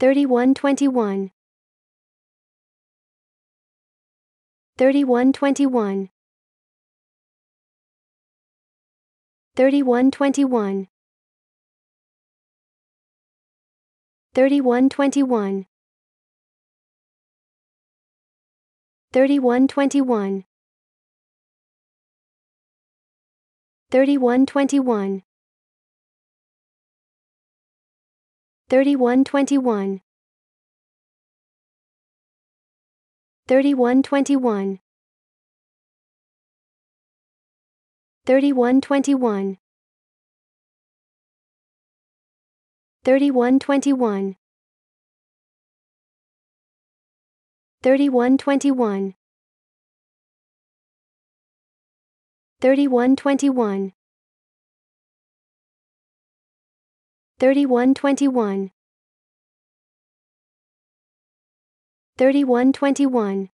3121 3121 3121 3121 3121 3121 3121 3121 3121 3121 3121 3121 3121 3121